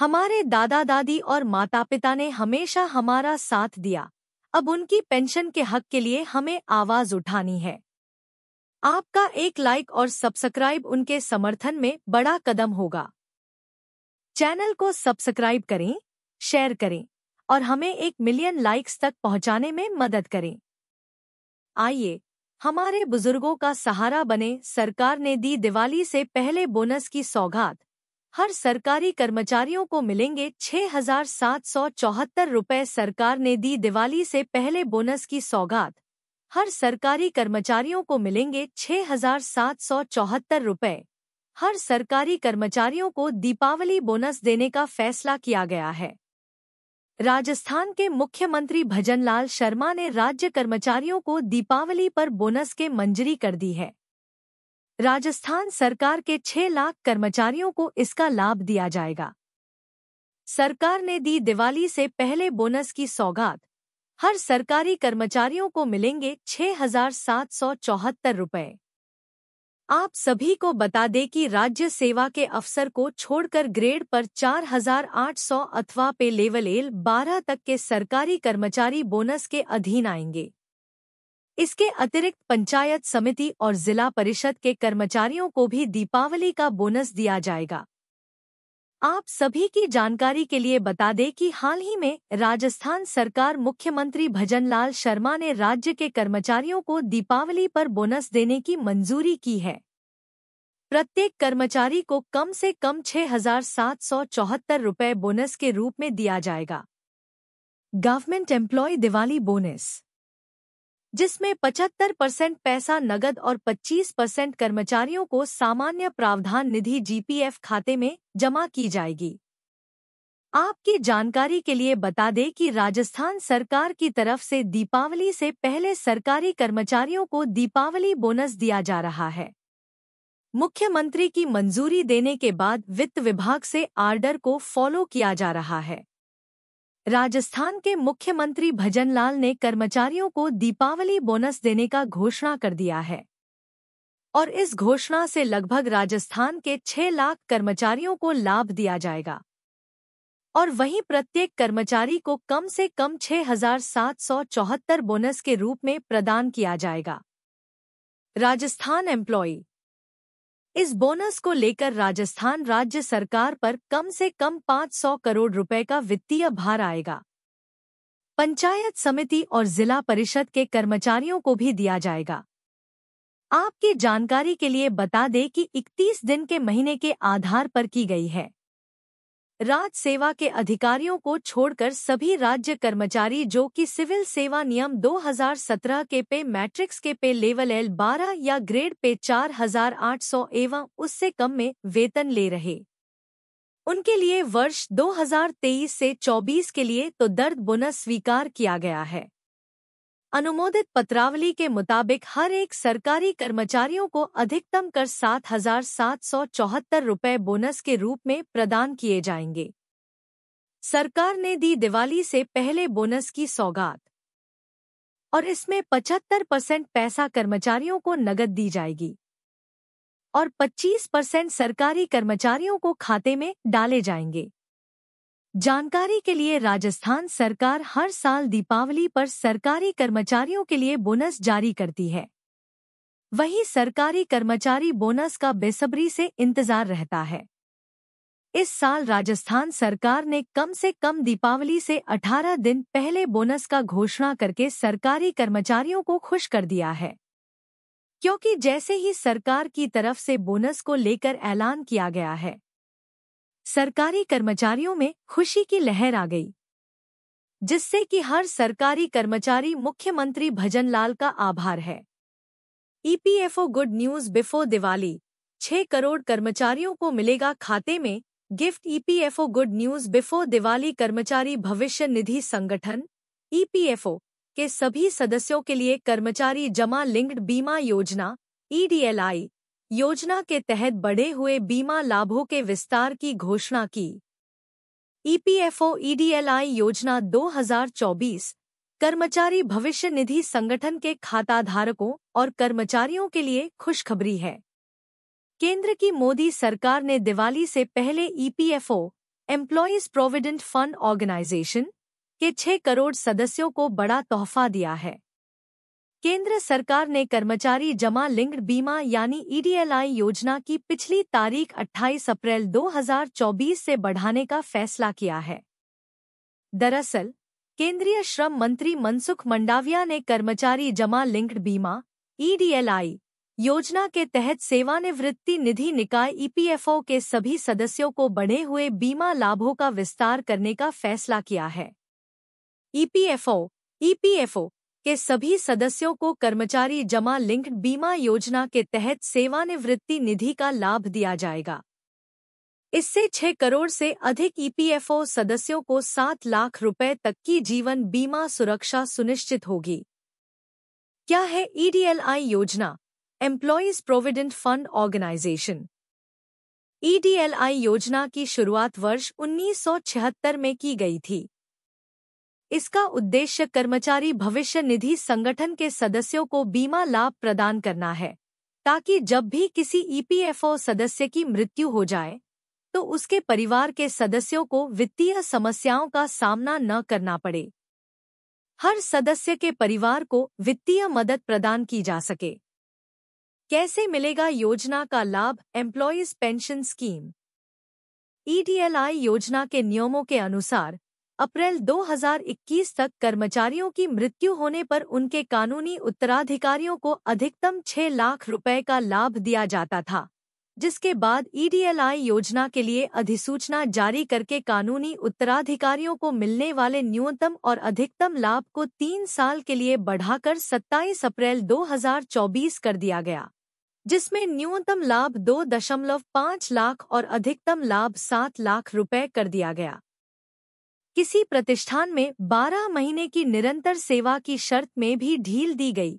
हमारे दादा दादी और माता पिता ने हमेशा हमारा साथ दिया अब उनकी पेंशन के हक के लिए हमें आवाज उठानी है आपका एक लाइक और सब्सक्राइब उनके समर्थन में बड़ा कदम होगा चैनल को सब्सक्राइब करें शेयर करें और हमें एक मिलियन लाइक्स तक पहुंचाने में मदद करें आइए हमारे बुजुर्गों का सहारा बने सरकार ने दी दिवाली से पहले बोनस की सौगात हर सरकारी कर्मचारियों को मिलेंगे छह हजार सात सौ चौहत्तर रुपये सरकार ने दी दिवाली से पहले बोनस की सौगात हर सरकारी कर्मचारियों को मिलेंगे छह हजार सात सौ चौहत्तर रुपये हर सरकारी कर्मचारियों को दीपावली बोनस देने का फैसला किया गया है राजस्थान के मुख्यमंत्री भजनलाल शर्मा ने राज्य कर्मचारियों को दीपावली पर बोनस के मंजूरी कर दी है राजस्थान सरकार के 6 लाख कर्मचारियों को इसका लाभ दिया जाएगा सरकार ने दी दिवाली से पहले बोनस की सौगात हर सरकारी कर्मचारियों को मिलेंगे छह हजार सात सौ चौहत्तर रुपये आप सभी को बता दें कि राज्य सेवा के अफसर को छोड़कर ग्रेड पर 4,800 अथवा पे लेवल एल 12 तक के सरकारी कर्मचारी बोनस के अधीन आएंगे इसके अतिरिक्त पंचायत समिति और जिला परिषद के कर्मचारियों को भी दीपावली का बोनस दिया जाएगा आप सभी की जानकारी के लिए बता दें कि हाल ही में राजस्थान सरकार मुख्यमंत्री भजनलाल शर्मा ने राज्य के कर्मचारियों को दीपावली पर बोनस देने की मंजूरी की है प्रत्येक कर्मचारी को कम से कम छह हजार सात सौ चौहत्तर रुपये बोनस के रूप में दिया जाएगा गवर्नमेंट एम्प्लॉय दिवाली बोनस जिसमें 75 परसेंट पैसा नगद और 25 परसेंट कर्मचारियों को सामान्य प्रावधान निधि जीपीएफ खाते में जमा की जाएगी आपकी जानकारी के लिए बता दें कि राजस्थान सरकार की तरफ से दीपावली से पहले सरकारी कर्मचारियों को दीपावली बोनस दिया जा रहा है मुख्यमंत्री की मंजूरी देने के बाद वित्त विभाग से आर्डर को फॉलो किया जा रहा है राजस्थान के मुख्यमंत्री भजनलाल ने कर्मचारियों को दीपावली बोनस देने का घोषणा कर दिया है और इस घोषणा से लगभग राजस्थान के 6 लाख कर्मचारियों को लाभ दिया जाएगा और वहीं प्रत्येक कर्मचारी को कम से कम छह बोनस के रूप में प्रदान किया जाएगा राजस्थान एम्प्लॉई इस बोनस को लेकर राजस्थान राज्य सरकार पर कम से कम 500 करोड़ रुपए का वित्तीय भार आएगा पंचायत समिति और जिला परिषद के कर्मचारियों को भी दिया जाएगा आपकी जानकारी के लिए बता दें कि 31 दिन के महीने के आधार पर की गई है राज सेवा के अधिकारियों को छोड़कर सभी राज्य कर्मचारी जो कि सिविल सेवा नियम 2017 के पे मैट्रिक्स के पे लेवल एल 12 या ग्रेड पे 4,800 एवं उससे कम में वेतन ले रहे उनके लिए वर्ष 2023 से 24 के लिए तो दर्द बोनस स्वीकार किया गया है अनुमोदित पत्रावली के मुताबिक हर एक सरकारी कर्मचारियों को अधिकतम कर सात हजार सात सौ चौहत्तर रुपये बोनस के रूप में प्रदान किए जाएंगे सरकार ने दी दिवाली से पहले बोनस की सौगात और इसमें पचहत्तर परसेंट पैसा कर्मचारियों को नगद दी जाएगी और 25 परसेंट सरकारी कर्मचारियों को खाते में डाले जाएंगे जानकारी के लिए राजस्थान सरकार हर साल दीपावली पर सरकारी कर्मचारियों के लिए बोनस जारी करती है वही सरकारी कर्मचारी बोनस का बेसब्री से इंतजार रहता है इस साल राजस्थान सरकार ने कम से कम दीपावली से 18 दिन पहले बोनस का घोषणा करके सरकारी कर्मचारियों को खुश कर दिया है क्योंकि जैसे ही सरकार की तरफ से बोनस को लेकर ऐलान किया गया है सरकारी कर्मचारियों में खुशी की लहर आ गई जिससे कि हर सरकारी कर्मचारी मुख्यमंत्री भजनलाल का आभार है EPFO good news before Diwali छह करोड़ कर्मचारियों को मिलेगा खाते में gift EPFO good news before Diwali कर्मचारी भविष्य निधि संगठन ईपीएफओ e के सभी सदस्यों के लिए कर्मचारी जमा लिंक्ड बीमा योजना ईडीएलआई e योजना के तहत बढ़े हुए बीमा लाभों के विस्तार की घोषणा की ईपीएफओ ईडीएलआई योजना 2024 कर्मचारी भविष्य निधि संगठन के खाताधारकों और कर्मचारियों के लिए खुशखबरी है केंद्र की मोदी सरकार ने दिवाली से पहले EPFO employees provident fund organisation के 6 करोड़ सदस्यों को बड़ा तोहफा दिया है केंद्र सरकार ने कर्मचारी जमा लिंक्ड बीमा यानी ईडीएलआई योजना की पिछली तारीख 28 अप्रैल 2024 से बढ़ाने का फैसला किया है दरअसल केंद्रीय श्रम मंत्री मनसुख मंडाविया ने कर्मचारी जमा लिंक्ड बीमा ईडीएलआई योजना के तहत सेवानिवृत्ति निधि निकाय ईपीएफओ के सभी सदस्यों को बढ़े हुए बीमा लाभों का विस्तार करने का फैसला किया है ईपीएफओ ईपीएफओ के सभी सदस्यों को कर्मचारी जमा लिंक्ड बीमा योजना के तहत सेवानिवृत्ति निधि का लाभ दिया जाएगा इससे छह करोड़ से अधिक ईपीएफओ e सदस्यों को सात लाख रुपए तक की जीवन बीमा सुरक्षा सुनिश्चित होगी क्या है ईडीएलआई e योजना employees provident fund organisation EDLI योजना की शुरुआत वर्ष 1976 में की गई थी इसका उद्देश्य कर्मचारी भविष्य निधि संगठन के सदस्यों को बीमा लाभ प्रदान करना है ताकि जब भी किसी ईपीएफओ e सदस्य की मृत्यु हो जाए तो उसके परिवार के सदस्यों को वित्तीय समस्याओं का सामना न करना पड़े हर सदस्य के परिवार को वित्तीय मदद प्रदान की जा सके कैसे मिलेगा योजना का लाभ एम्प्लॉयज पेंशन स्कीम ईडीएलआई योजना के नियमों के अनुसार अप्रैल 2021 तक कर्मचारियों की मृत्यु होने पर उनके कानूनी उत्तराधिकारियों को अधिकतम 6 लाख रुपए का लाभ दिया जाता था जिसके बाद ईडीएलआई योजना के लिए अधिसूचना जारी करके कानूनी उत्तराधिकारियों को मिलने वाले न्यूनतम और अधिकतम लाभ को तीन साल के लिए बढ़ाकर 27 अप्रैल 2024 कर दिया गया जिसमें न्यूनतम लाभ 2.5 लाख और अधिकतम लाभ 7 लाख रुपए कर दिया गया किसी प्रतिष्ठान में 12 महीने की निरंतर सेवा की शर्त में भी ढील दी गई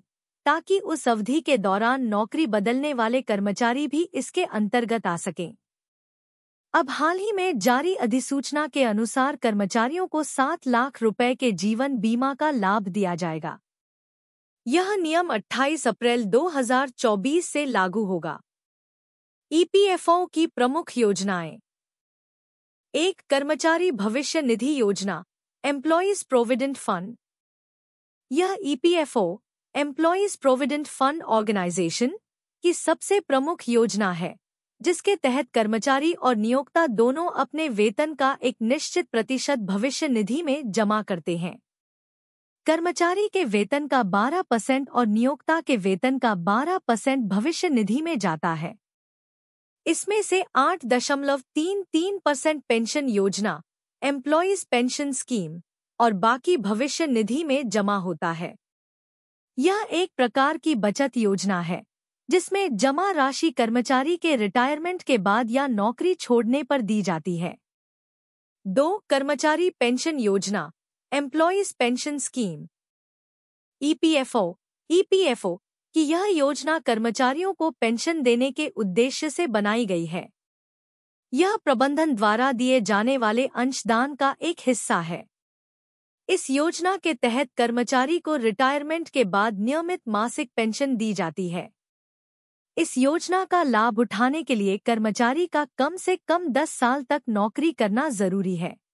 ताकि उस अवधि के दौरान नौकरी बदलने वाले कर्मचारी भी इसके अंतर्गत आ सकें अब हाल ही में जारी अधिसूचना के अनुसार कर्मचारियों को सात लाख रुपए के जीवन बीमा का लाभ दिया जाएगा यह नियम 28 अप्रैल 2024 से लागू होगा ईपीएफओ की प्रमुख योजनाएं एक कर्मचारी भविष्य निधि योजना एम्प्लॉयज प्रोविडेंट फंड यह EPFO employees provident fund organisation की सबसे प्रमुख योजना है जिसके तहत कर्मचारी और नियोक्ता दोनों अपने वेतन का एक निश्चित प्रतिशत भविष्य निधि में जमा करते हैं कर्मचारी के वेतन का 12 परसेंट और नियोक्ता के वेतन का 12 परसेंट भविष्य निधि में जाता है इसमें से आठ दशमलव तीन तीन परसेंट पेंशन योजना एम्प्लॉयज पेंशन स्कीम और बाकी भविष्य निधि में जमा होता है यह एक प्रकार की बचत योजना है जिसमें जमा राशि कर्मचारी के रिटायरमेंट के बाद या नौकरी छोड़ने पर दी जाती है दो कर्मचारी पेंशन योजना employees pension scheme EPFO EPFO कि यह योजना कर्मचारियों को पेंशन देने के उद्देश्य से बनाई गई है यह प्रबंधन द्वारा दिए जाने वाले अंशदान का एक हिस्सा है इस योजना के तहत कर्मचारी को रिटायरमेंट के बाद नियमित मासिक पेंशन दी जाती है इस योजना का लाभ उठाने के लिए कर्मचारी का कम से कम 10 साल तक नौकरी करना जरूरी है